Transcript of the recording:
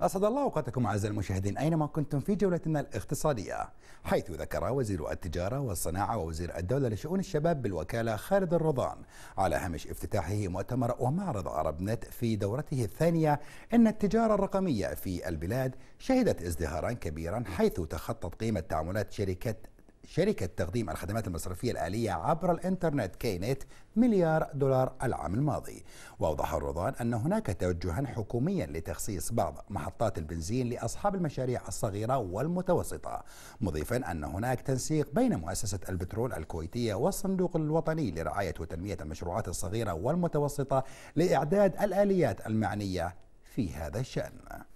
أسعد الله أوقاتكم أعزائي المشاهدين أينما كنتم في جولتنا الاقتصادية حيث ذكر وزير التجارة والصناعة ووزير الدولة لشؤون الشباب بالوكالة خالد الرضان على هامش افتتاحه مؤتمر ومعرض عرب نت في دورته الثانية أن التجارة الرقمية في البلاد شهدت ازدهارا كبيرا حيث تخطت قيمة تعاملات شركة شركة تقديم الخدمات المصرفية الآلية عبر الإنترنت كينت مليار دولار العام الماضي وأوضح الرضان أن هناك توجها حكوميا لتخصيص بعض محطات البنزين لأصحاب المشاريع الصغيرة والمتوسطة مضيفا أن هناك تنسيق بين مؤسسة البترول الكويتية والصندوق الوطني لرعاية وتنمية المشروعات الصغيرة والمتوسطة لإعداد الآليات المعنية في هذا الشأن